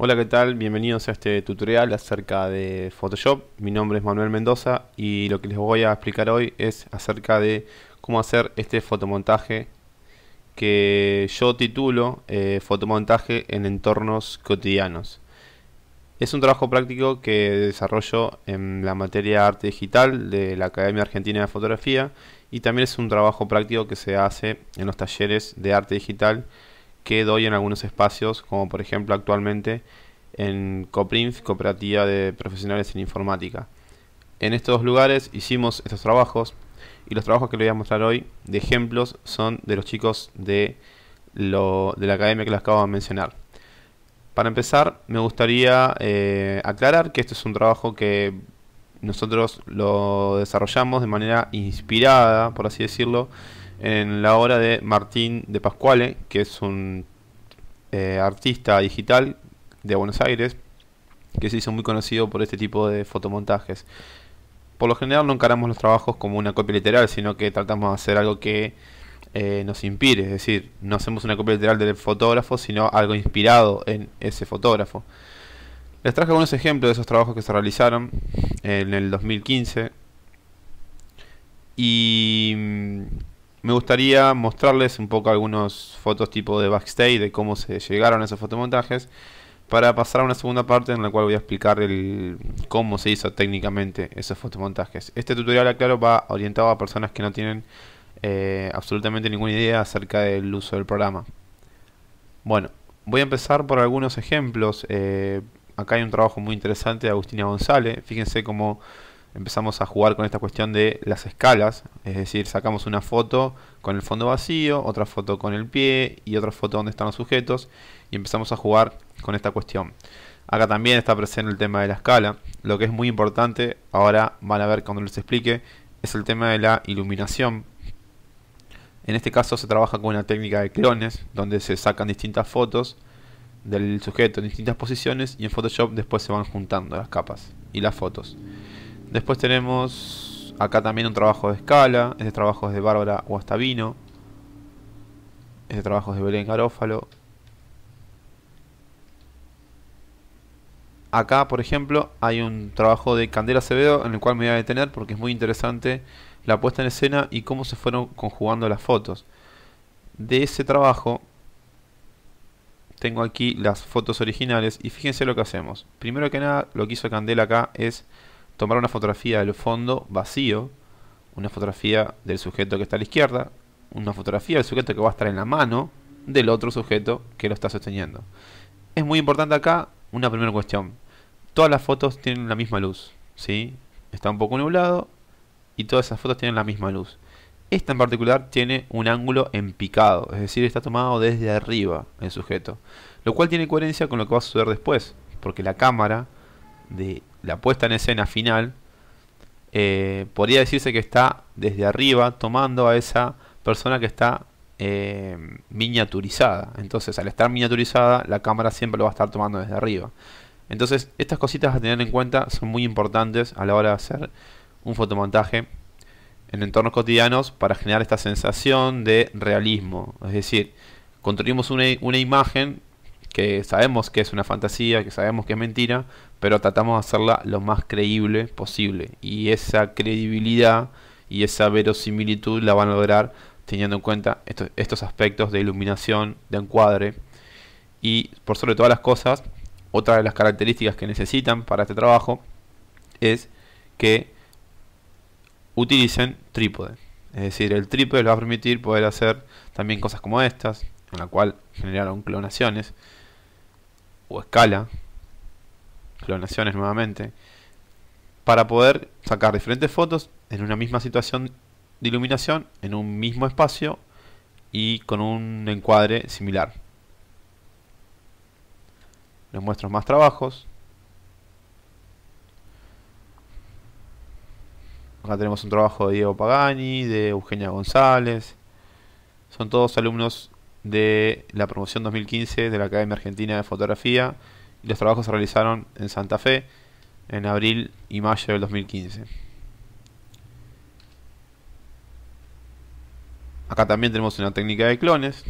Hola, ¿qué tal? Bienvenidos a este tutorial acerca de Photoshop. Mi nombre es Manuel Mendoza y lo que les voy a explicar hoy es acerca de cómo hacer este fotomontaje que yo titulo eh, Fotomontaje en entornos cotidianos. Es un trabajo práctico que desarrollo en la materia de arte digital de la Academia Argentina de Fotografía y también es un trabajo práctico que se hace en los talleres de arte digital que doy en algunos espacios, como por ejemplo actualmente en Coprinf, Cooperativa de Profesionales en Informática. En estos dos lugares hicimos estos trabajos y los trabajos que les voy a mostrar hoy de ejemplos son de los chicos de, de la academia que les acabo de mencionar. Para empezar, me gustaría eh, aclarar que este es un trabajo que nosotros lo desarrollamos de manera inspirada, por así decirlo, en la obra de Martín de Pascuale, que es un eh, artista digital de Buenos Aires, que se hizo muy conocido por este tipo de fotomontajes. Por lo general no encaramos los trabajos como una copia literal, sino que tratamos de hacer algo que eh, nos inspire, es decir, no hacemos una copia literal del fotógrafo, sino algo inspirado en ese fotógrafo. Les traje algunos ejemplos de esos trabajos que se realizaron en el 2015 y mm, me gustaría mostrarles un poco algunos fotos tipo de backstage, de cómo se llegaron a esos fotomontajes, para pasar a una segunda parte en la cual voy a explicar el, cómo se hizo técnicamente esos fotomontajes. Este tutorial, aclaro, va orientado a personas que no tienen eh, absolutamente ninguna idea acerca del uso del programa. Bueno, voy a empezar por algunos ejemplos. Eh, acá hay un trabajo muy interesante de Agustina González. Fíjense cómo empezamos a jugar con esta cuestión de las escalas, es decir, sacamos una foto con el fondo vacío, otra foto con el pie y otra foto donde están los sujetos y empezamos a jugar con esta cuestión. Acá también está presente el tema de la escala, lo que es muy importante, ahora van a ver cuando les explique, es el tema de la iluminación. En este caso se trabaja con una técnica de clones, donde se sacan distintas fotos del sujeto en distintas posiciones y en Photoshop después se van juntando las capas y las fotos. Después tenemos acá también un trabajo de escala. Este trabajo es de Bárbara Guastavino. Este trabajo es de Belén Garófalo. Acá, por ejemplo, hay un trabajo de Candela Acevedo en el cual me voy a detener porque es muy interesante la puesta en escena y cómo se fueron conjugando las fotos. De ese trabajo tengo aquí las fotos originales y fíjense lo que hacemos. Primero que nada, lo que hizo Candela acá es tomar una fotografía del fondo vacío, una fotografía del sujeto que está a la izquierda, una fotografía del sujeto que va a estar en la mano del otro sujeto que lo está sosteniendo. Es muy importante acá una primera cuestión. Todas las fotos tienen la misma luz, ¿sí? Está un poco nublado y todas esas fotos tienen la misma luz. Esta en particular tiene un ángulo empicado, es decir, está tomado desde arriba el sujeto, lo cual tiene coherencia con lo que va a suceder después, porque la cámara de la puesta en escena final, eh, podría decirse que está desde arriba tomando a esa persona que está eh, miniaturizada. Entonces, al estar miniaturizada, la cámara siempre lo va a estar tomando desde arriba. Entonces, estas cositas a tener en cuenta son muy importantes a la hora de hacer un fotomontaje en entornos cotidianos para generar esta sensación de realismo. Es decir, construimos una, una imagen que sabemos que es una fantasía, que sabemos que es mentira, pero tratamos de hacerla lo más creíble posible. Y esa credibilidad y esa verosimilitud la van a lograr teniendo en cuenta estos, aspectos de iluminación, de encuadre. Y por sobre todas las cosas, otra de las características que necesitan para este trabajo es que utilicen trípode. Es decir, el trípode les va a permitir poder hacer también cosas como estas, en la cual generaron clonaciones o escala, clonaciones nuevamente, para poder sacar diferentes fotos en una misma situación de iluminación, en un mismo espacio y con un encuadre similar. Les muestro más trabajos. Acá tenemos un trabajo de Diego Pagani, de Eugenia González. Son todos alumnos de la promoción 2015 de la Academia Argentina de Fotografía y los trabajos se realizaron en Santa Fe en abril y mayo del 2015. Acá también tenemos una técnica de clones,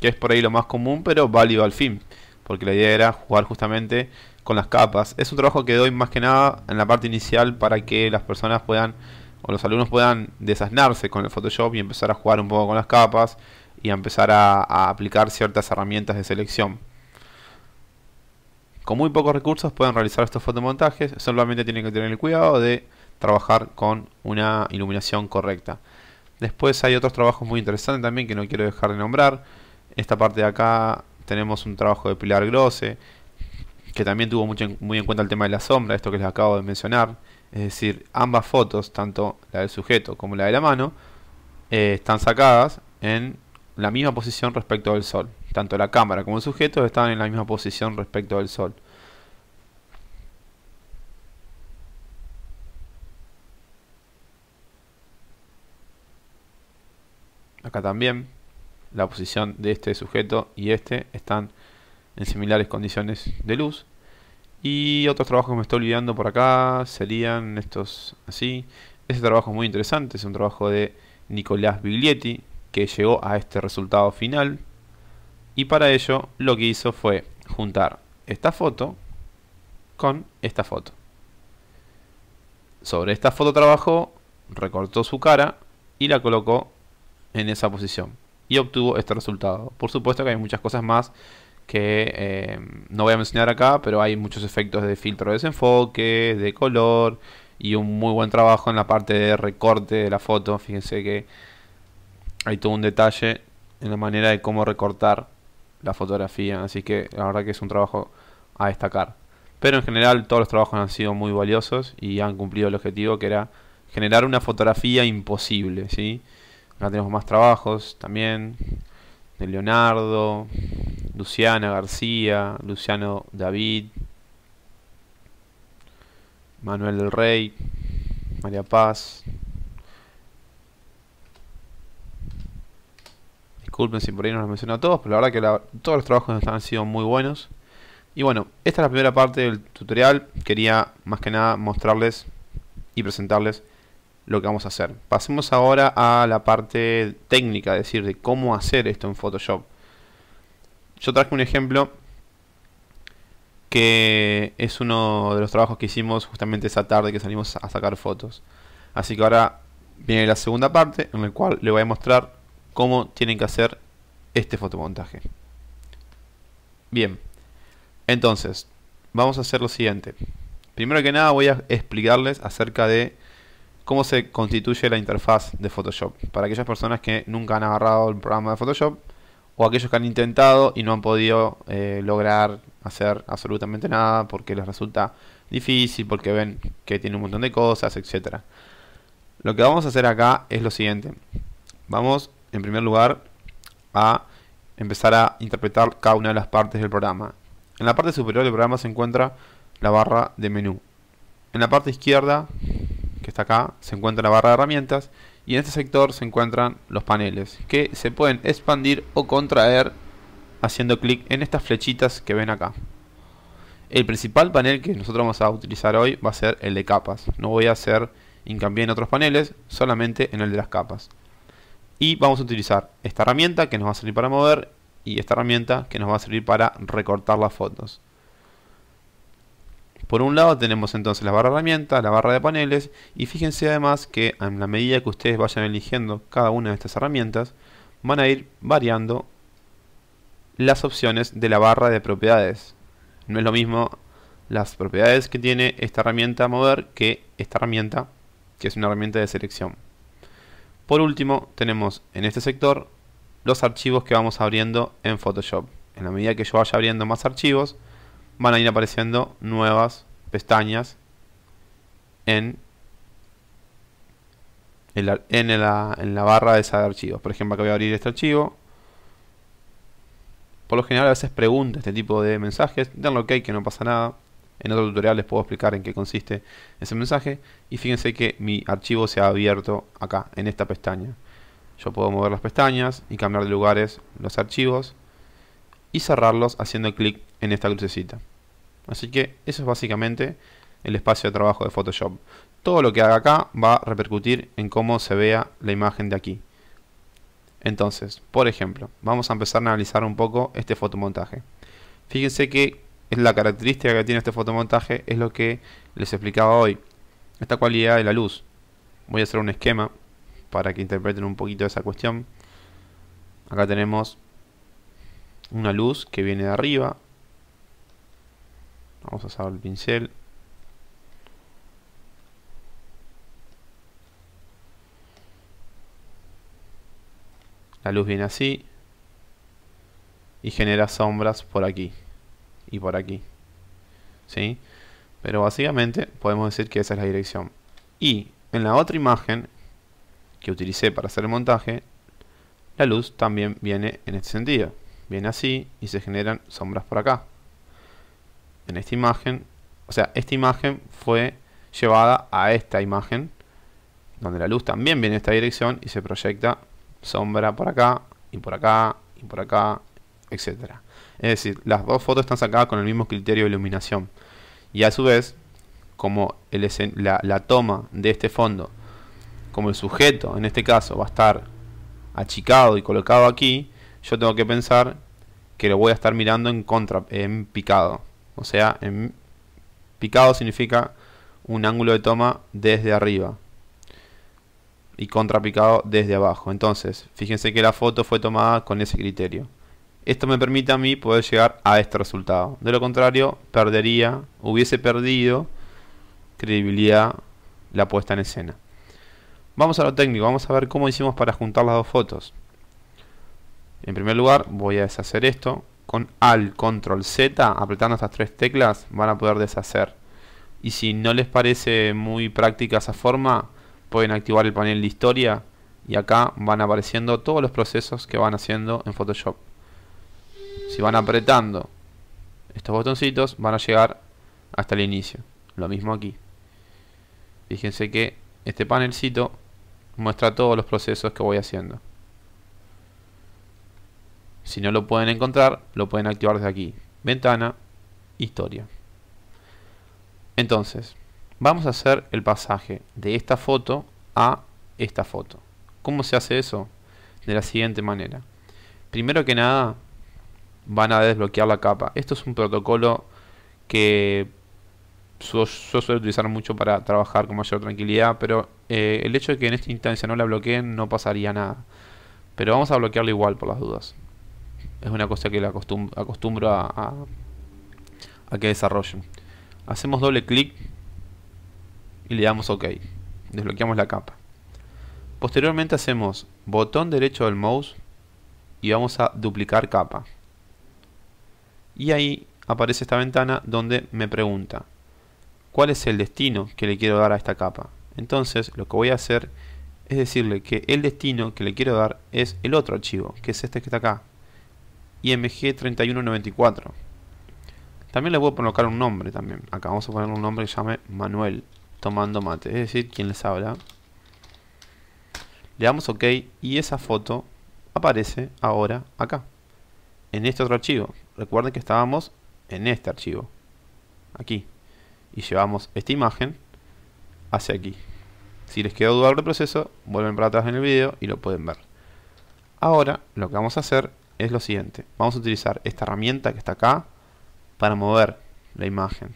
que es por ahí lo más común, pero válido al fin, porque la idea era jugar justamente con las capas. Es un trabajo que doy más que nada en la parte inicial para que las personas puedan o los alumnos puedan desasnarse con el Photoshop y empezar a jugar un poco con las capas, y empezar a, aplicar ciertas herramientas de selección. Con muy pocos recursos pueden realizar estos fotomontajes, solamente tienen que tener el cuidado de trabajar con una iluminación correcta. Después hay otros trabajos muy interesantes también que no quiero dejar de nombrar. Esta parte de acá tenemos un trabajo de Pilar Grosse, que también tuvo mucho, muy en cuenta el tema de la sombra, esto que les acabo de mencionar. Es decir, ambas fotos, tanto la del sujeto como la de la mano, eh, están sacadas en la misma posición respecto al Sol. Tanto la cámara como el sujeto están en la misma posición respecto al Sol. Acá también la posición de este sujeto y este están en similares condiciones de luz. Y otros trabajos que me estoy olvidando por acá serían estos así. Este trabajo es muy interesante, es un trabajo de Nicolás Biglietti, que llegó a este resultado final. Y para ello lo que hizo fue juntar esta foto con esta foto. Sobre esta foto trabajó, recortó su cara y la colocó en esa posición. Y obtuvo este resultado. Por supuesto que hay muchas cosas más que eh, no voy a mencionar acá, pero hay muchos efectos de filtro de desenfoque, de color y un muy buen trabajo en la parte de recorte de la foto. Fíjense que hay todo un detalle en la manera de cómo recortar la fotografía. Así que la verdad que es un trabajo a destacar. Pero en general todos los trabajos han sido muy valiosos y han cumplido el objetivo que era generar una fotografía imposible. ¿sí? Acá tenemos más trabajos también de Leonardo, Luciana García, Luciano David, Manuel del Rey, María Paz, Disculpen si por ahí no los menciono a todos, pero la verdad que todos los trabajos han sido muy buenos. Y bueno, esta es la primera parte del tutorial. Quería más que nada mostrarles y presentarles lo que vamos a hacer. Pasemos ahora a la parte técnica, es decir, de cómo hacer esto en Photoshop. Yo traje un ejemplo que es uno de los trabajos que hicimos justamente esa tarde que salimos a sacar fotos. Así que ahora viene la segunda parte en la cual le voy a mostrar cómo tienen que hacer este fotomontaje. Bien, entonces, vamos a hacer lo siguiente. Primero que nada voy a explicarles acerca de cómo se constituye la interfaz de Photoshop. Para aquellas personas que nunca han agarrado el programa de Photoshop o aquellos que han intentado y no han podido eh, lograr hacer absolutamente nada porque les resulta difícil, porque ven que tiene un montón de cosas, etc. Lo que vamos a hacer acá es lo siguiente. Vamos en primer lugar, a empezar a interpretar cada una de las partes del programa. En la parte superior del programa se encuentra la barra de menú. En la parte izquierda, que está acá, se encuentra la barra de herramientas y en este sector se encuentran los paneles que se pueden expandir o contraer haciendo clic en estas flechitas que ven acá. El principal panel que nosotros vamos a utilizar hoy va a ser el de capas. No voy a hacer hincapié en otros paneles, solamente en el de las capas y vamos a utilizar esta herramienta que nos va a servir para mover y esta herramienta que nos va a servir para recortar las fotos. Por un lado tenemos entonces la barra de herramientas, la barra de paneles y fíjense además que en la medida que ustedes vayan eligiendo cada una de estas herramientas van a ir variando las opciones de la barra de propiedades. No es lo mismo las propiedades que tiene esta herramienta mover que esta herramienta que es una herramienta de selección. Por último, tenemos en este sector los archivos que vamos abriendo en Photoshop. En la medida que yo vaya abriendo más archivos, van a ir apareciendo nuevas pestañas en, en, la, barra de archivos. Por ejemplo, acá voy a abrir este archivo. Por lo general a veces pregunta este tipo de mensajes. Denle ok que no pasa nada. En otro tutorial les puedo explicar en qué consiste ese mensaje. Y fíjense que mi archivo se ha abierto acá, en esta pestaña. Yo puedo mover las pestañas y cambiar de lugares los archivos y cerrarlos haciendo clic en esta crucecita. Así que eso es básicamente el espacio de trabajo de Photoshop. Todo lo que haga acá va a repercutir en cómo se vea la imagen de aquí. Entonces, por ejemplo, vamos a empezar a analizar un poco este fotomontaje. Fíjense que la característica que tiene este fotomontaje, es lo que les explicaba hoy. Esta cualidad de la luz. Voy a hacer un esquema para que interpreten un poquito esa cuestión. Acá tenemos una luz que viene de arriba. Vamos a usar el pincel. La luz viene así y genera sombras por aquí y por aquí. ¿Sí? Pero básicamente podemos decir que esa es la dirección. Y en la otra imagen que utilicé para hacer el montaje, la luz también viene en este sentido. Viene así y se generan sombras por acá. En esta imagen, o sea, esta imagen fue llevada a esta imagen, donde la luz también viene en esta dirección y se proyecta sombra por acá y por acá y por acá, Etcétera. Es decir, las dos fotos están sacadas con el mismo criterio de iluminación. Y a su vez, como la, toma de este fondo, como el sujeto en este caso va a estar achicado y colocado aquí, yo tengo que pensar que lo voy a estar mirando en contra, en picado. O sea, en picado significa un ángulo de toma desde arriba y contrapicado desde abajo. Entonces, fíjense que la foto fue tomada con ese criterio. Esto me permite a mí poder llegar a este resultado. De lo contrario, perdería, hubiese perdido credibilidad la puesta en escena. Vamos a lo técnico, vamos a ver cómo hicimos para juntar las dos fotos. En primer lugar, voy a deshacer esto. Con Alt, Control, Z, apretando estas tres teclas, van a poder deshacer. Y si no les parece muy práctica esa forma, pueden activar el panel de historia y acá van apareciendo todos los procesos que van haciendo en Photoshop si van apretando estos botoncitos, van a llegar hasta el inicio. Lo mismo aquí. Fíjense que este panelcito muestra todos los procesos que voy haciendo. Si no lo pueden encontrar, lo pueden activar desde aquí. Ventana, historia. Entonces, vamos a hacer el pasaje de esta foto a esta foto. ¿Cómo se hace eso? De la siguiente manera. Primero que nada, van a desbloquear la capa. Esto es un protocolo que yo suelo utilizar mucho para trabajar con mayor tranquilidad, pero eh, el hecho de que en esta instancia no la bloqueen no pasaría nada. Pero vamos a bloquearlo igual por las dudas. Es una cosa que la acostumbro a, a, que desarrollen. Hacemos doble clic y le damos OK. Desbloqueamos la capa. Posteriormente hacemos botón derecho del mouse y vamos a duplicar capa y ahí aparece esta ventana donde me pregunta cuál es el destino que le quiero dar a esta capa. Entonces lo que voy a hacer es decirle que el destino que le quiero dar es el otro archivo, que es este que está acá, IMG3194. También le voy a colocar un nombre también. Acá vamos a poner un nombre que llame Manuel, tomando mate, es decir, quien les habla. Le damos OK y esa foto aparece ahora acá, en este otro archivo, recuerden que estábamos en este archivo, aquí, y llevamos esta imagen hacia aquí. Si les quedó duda del proceso, vuelven para atrás en el video y lo pueden ver. Ahora lo que vamos a hacer es lo siguiente, vamos a utilizar esta herramienta que está acá para mover la imagen.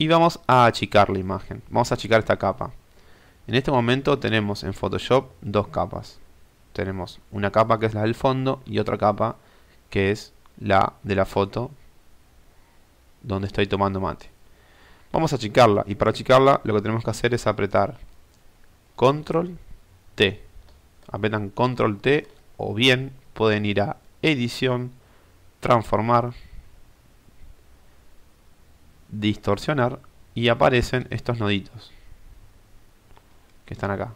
Y vamos a achicar la imagen, vamos a achicar esta capa. En este momento tenemos en Photoshop dos capas. Tenemos una capa que es la del fondo y otra capa que es la de la foto donde estoy tomando mate. Vamos a achicarla y para achicarla lo que tenemos que hacer es apretar control T. Apretan control T o bien pueden ir a edición, transformar, distorsionar y aparecen estos noditos que están acá.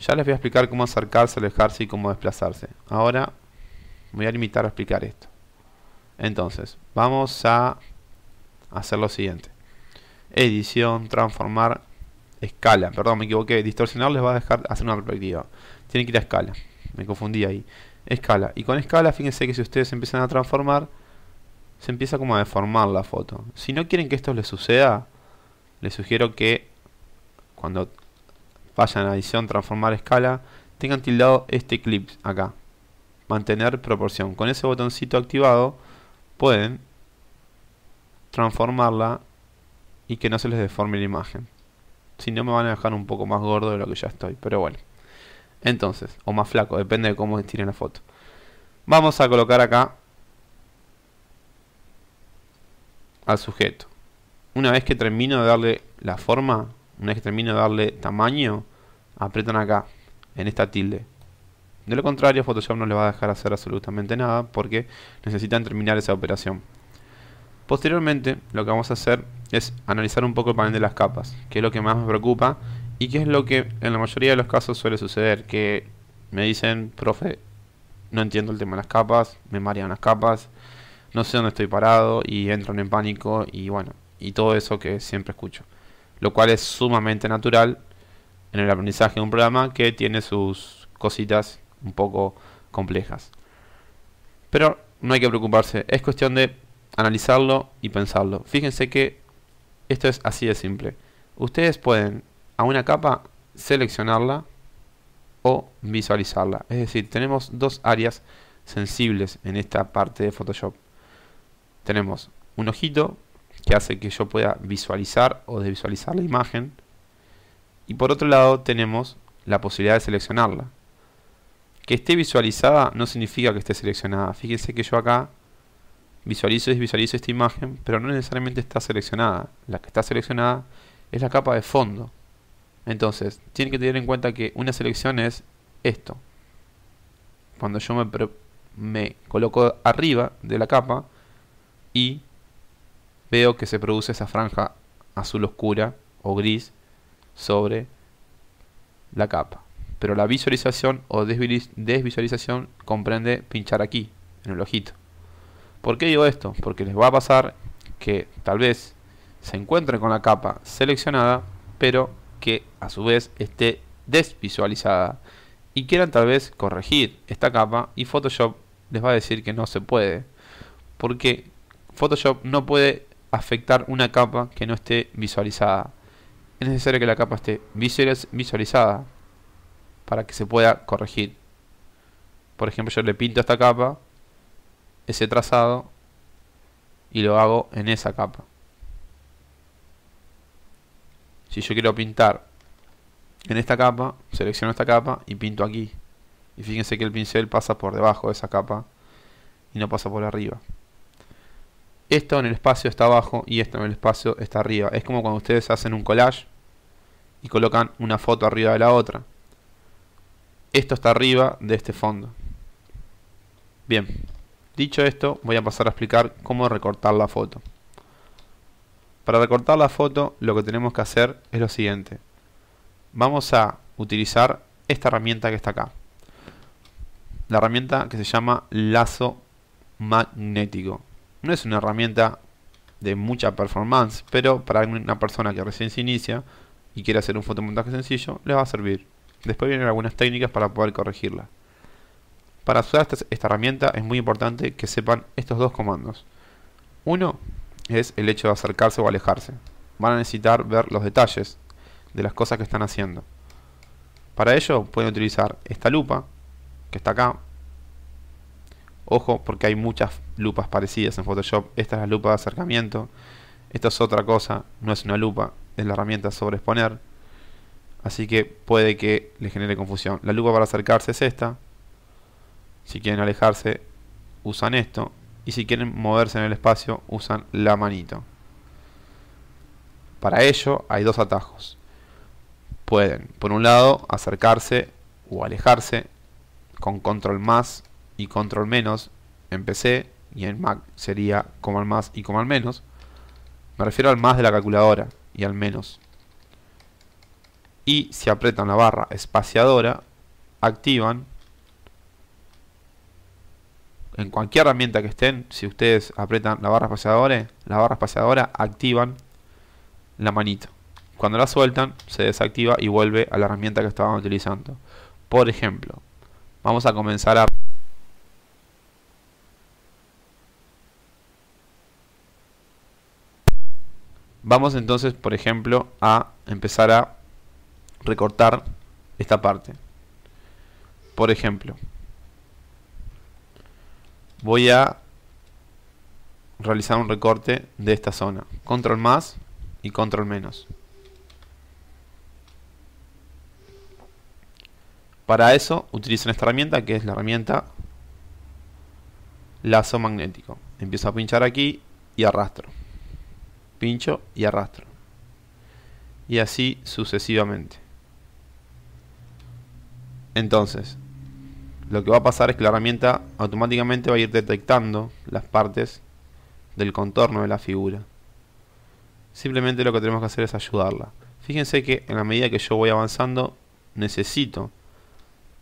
Ya les voy a explicar cómo acercarse, alejarse y cómo desplazarse. Ahora voy a limitar a explicar esto. Entonces, vamos a hacer lo siguiente. Edición, transformar, escala. Perdón, me equivoqué. Distorsionar les va a dejar hacer una perspectiva. Tienen que ir a escala. Me confundí ahí. Escala. Y con escala, fíjense que si ustedes empiezan a transformar, se empieza como a deformar la foto. Si no quieren que esto les suceda, les sugiero que cuando vayan a edición, transformar escala, tengan tildado este clip acá mantener proporción. Con ese botoncito activado pueden transformarla y que no se les deforme la imagen. Si no me van a dejar un poco más gordo de lo que ya estoy, pero bueno. Entonces, o más flaco, depende de cómo estiren la foto. Vamos a colocar acá al sujeto. Una vez que termino de darle la forma, una vez que termino de darle tamaño, apretan acá, en esta tilde. De lo contrario, Photoshop no les va a dejar hacer absolutamente nada porque necesitan terminar esa operación. Posteriormente, lo que vamos a hacer es analizar un poco el panel de las capas, que es lo que más me preocupa y que es lo que en la mayoría de los casos suele suceder, que me dicen, profe, no entiendo el tema de las capas, me marean las capas, no sé dónde estoy parado y entran en pánico y bueno, y todo eso que siempre escucho. Lo cual es sumamente natural en el aprendizaje de un programa que tiene sus cositas un poco complejas. Pero no hay que preocuparse, es cuestión de analizarlo y pensarlo. Fíjense que esto es así de simple. Ustedes pueden a una capa seleccionarla o visualizarla. Es decir, tenemos dos áreas sensibles en esta parte de Photoshop. Tenemos un ojito que hace que yo pueda visualizar o desvisualizar la imagen. Y por otro lado tenemos la posibilidad de seleccionarla. Que esté visualizada no significa que esté seleccionada. Fíjense que yo acá visualizo y visualizo esta imagen, pero no necesariamente está seleccionada. La que está seleccionada es la capa de fondo. Entonces, tienen que tener en cuenta que una selección es esto. Cuando yo me, me coloco arriba de la capa y veo que se produce esa franja azul oscura o gris sobre la capa pero la visualización o desvisualización comprende pinchar aquí, en el ojito. ¿Por qué digo esto? Porque les va a pasar que tal vez se encuentren con la capa seleccionada, pero que a su vez esté desvisualizada y quieran tal vez corregir esta capa y Photoshop les va a decir que no se puede, porque Photoshop no puede afectar una capa que no esté visualizada. Es necesario que la capa esté visualizada para que se pueda corregir. Por ejemplo, yo le pinto esta capa, ese trazado, y lo hago en esa capa. Si yo quiero pintar en esta capa, selecciono esta capa y pinto aquí. Y fíjense que el pincel pasa por debajo de esa capa y no pasa por arriba. Esto en el espacio está abajo y esto en el espacio está arriba. Es como cuando ustedes hacen un collage y colocan una foto arriba de la otra esto está arriba de este fondo. Bien, dicho esto, voy a pasar a explicar cómo recortar la foto. Para recortar la foto, lo que tenemos que hacer es lo siguiente. Vamos a utilizar esta herramienta que está acá. La herramienta que se llama lazo magnético. No es una herramienta de mucha performance, pero para una persona que recién se inicia y quiere hacer un fotomontaje sencillo, le va a servir. Después vienen algunas técnicas para poder corregirla. Para usar esta, herramienta es muy importante que sepan estos dos comandos. Uno es el hecho de acercarse o alejarse. Van a necesitar ver los detalles de las cosas que están haciendo. Para ello pueden utilizar esta lupa, que está acá. Ojo, porque hay muchas lupas parecidas en Photoshop. Esta es la lupa de acercamiento. Esta es otra cosa, no es una lupa, es la herramienta sobreexponer. Así que puede que le genere confusión. La lupa para acercarse es esta. Si quieren alejarse, usan esto. Y si quieren moverse en el espacio, usan la manito. Para ello hay dos atajos. Pueden, por un lado, acercarse o alejarse con control más y control menos en PC y en Mac sería al más y al menos. Me refiero al más de la calculadora y al menos y si apretan la barra espaciadora, activan en cualquier herramienta que estén, si ustedes apretan la barra espaciadora, la barra espaciadora activan la manita Cuando la sueltan, se desactiva y vuelve a la herramienta que estaban utilizando. Por ejemplo, vamos a comenzar a Vamos entonces, por ejemplo, a empezar a recortar esta parte. Por ejemplo, voy a realizar un recorte de esta zona. Control más y control menos. Para eso utilizo esta herramienta que es la herramienta lazo magnético. Empiezo a pinchar aquí y arrastro. Pincho y arrastro. Y así sucesivamente. Entonces, lo que va a pasar es que la herramienta automáticamente va a ir detectando las partes del contorno de la figura. Simplemente lo que tenemos que hacer es ayudarla. Fíjense que en la medida que yo voy avanzando, necesito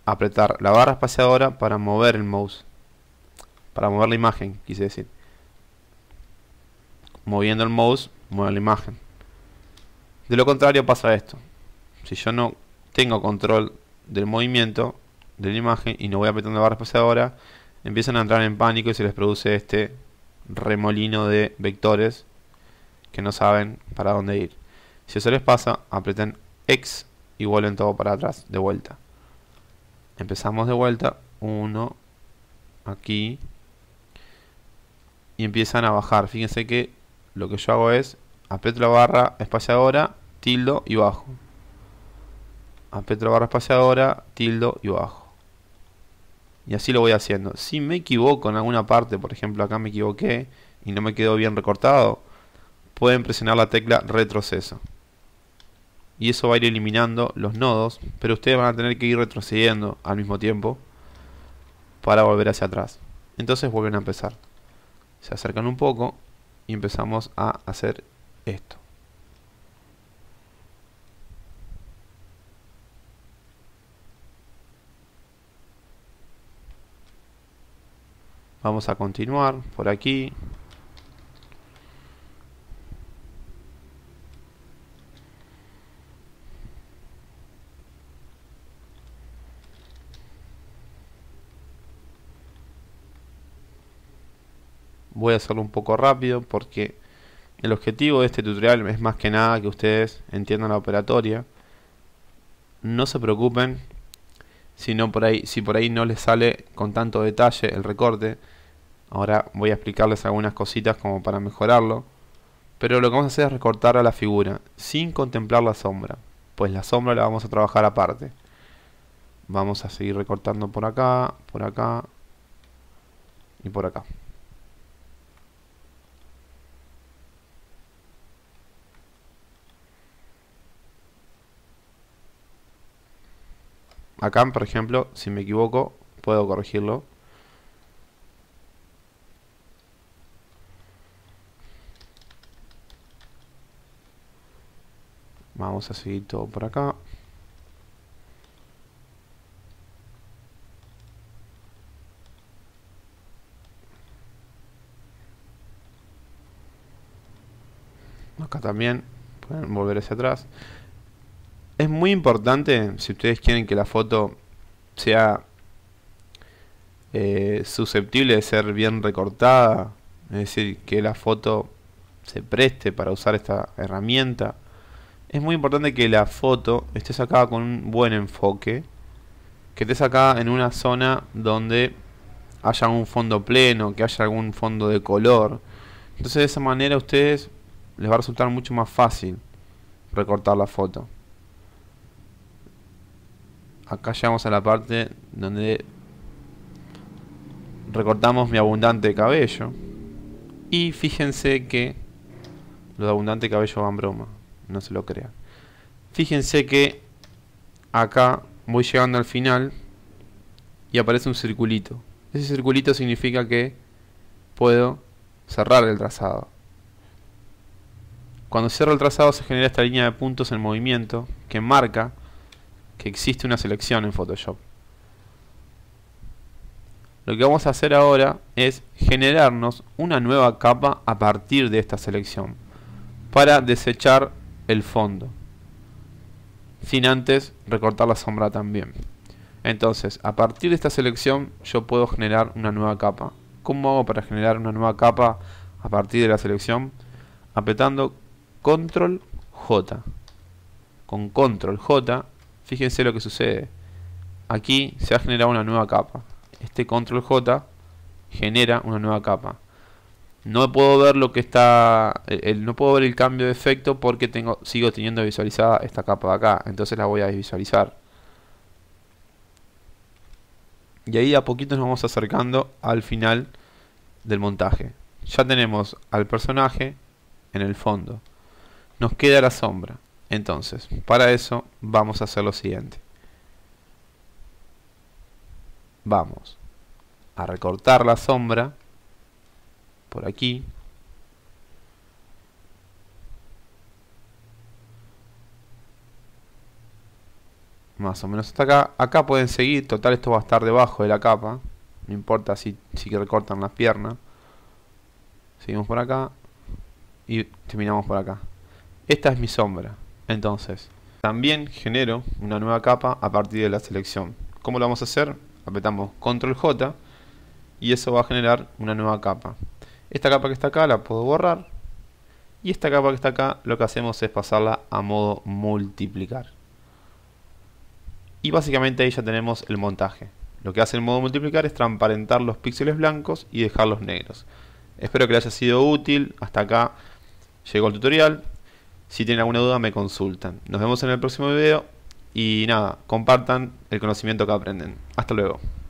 apretar la barra espaciadora para mover el mouse. Para mover la imagen, quise decir. Moviendo el mouse, mueve la imagen. De lo contrario pasa esto. Si yo no tengo control del movimiento de la imagen y no voy apretando la barra espaciadora, empiezan a entrar en pánico y se les produce este remolino de vectores que no saben para dónde ir. Si eso les pasa, apretan X y vuelven todo para atrás, de vuelta. Empezamos de vuelta, uno aquí, y empiezan a bajar. Fíjense que lo que yo hago es, aprieto la barra espaciadora, tildo y bajo a Petro barra espaciadora, tildo y bajo. Y así lo voy haciendo. Si me equivoco en alguna parte, por ejemplo acá me equivoqué y no me quedó bien recortado, pueden presionar la tecla retroceso. Y eso va a ir eliminando los nodos, pero ustedes van a tener que ir retrocediendo al mismo tiempo para volver hacia atrás. Entonces vuelven a empezar. Se acercan un poco y empezamos a hacer esto. Vamos a continuar por aquí. voy a hacerlo un poco rápido porque el objetivo de este tutorial es más que nada que ustedes entiendan la operatoria. No se preocupen si, por ahí, si por ahí no les sale con tanto detalle el recorte. Ahora voy a explicarles algunas cositas como para mejorarlo. Pero lo que vamos a hacer es recortar a la figura sin contemplar la sombra. Pues la sombra la vamos a trabajar aparte. Vamos a seguir recortando por acá, por acá y por acá. Acá, por ejemplo, si me equivoco, puedo corregirlo Vamos a seguir todo por acá. Acá también. Pueden volver hacia atrás. Es muy importante, si ustedes quieren que la foto sea eh, susceptible de ser bien recortada, es decir, que la foto se preste para usar esta herramienta, es muy importante que la foto esté sacada con un buen enfoque. Que esté sacada en una zona donde haya un fondo pleno, que haya algún fondo de color. Entonces de esa manera a ustedes les va a resultar mucho más fácil recortar la foto. Acá llegamos a la parte donde recortamos mi abundante cabello. Y fíjense que los abundantes abundante cabello van broma no se lo crean. Fíjense que acá voy llegando al final y aparece un circulito. Ese circulito significa que puedo cerrar el trazado. Cuando cierro el trazado se genera esta línea de puntos en movimiento que marca que existe una selección en Photoshop. Lo que vamos a hacer ahora es generarnos una nueva capa a partir de esta selección para desechar el fondo. Sin antes recortar la sombra también. Entonces, a partir de esta selección yo puedo generar una nueva capa. ¿Cómo hago para generar una nueva capa a partir de la selección? Apretando Control J. Con Control J, fíjense lo que sucede. Aquí se ha generado una nueva capa. Este Control J genera una nueva capa. No puedo ver lo que está. El, no puedo ver el cambio de efecto porque tengo, sigo teniendo visualizada esta capa de acá. Entonces la voy a desvisualizar. Y ahí a poquito nos vamos acercando al final del montaje. Ya tenemos al personaje en el fondo. Nos queda la sombra. Entonces, para eso vamos a hacer lo siguiente. Vamos a recortar la sombra por aquí. Más o menos hasta acá. Acá pueden seguir. Total, esto va a estar debajo de la capa. No importa si, si recortan las piernas. Seguimos por acá. Y terminamos por acá. Esta es mi sombra. Entonces, también genero una nueva capa a partir de la selección. ¿Cómo lo vamos a hacer? Apretamos Control J y eso va a generar una nueva capa. Esta capa que está acá la puedo borrar. Y esta capa que está acá lo que hacemos es pasarla a modo multiplicar. Y básicamente ahí ya tenemos el montaje. Lo que hace el modo multiplicar es transparentar los píxeles blancos y dejarlos negros. Espero que les haya sido útil. Hasta acá llegó el tutorial. Si tienen alguna duda me consultan. Nos vemos en el próximo video. Y nada, compartan el conocimiento que aprenden. Hasta luego.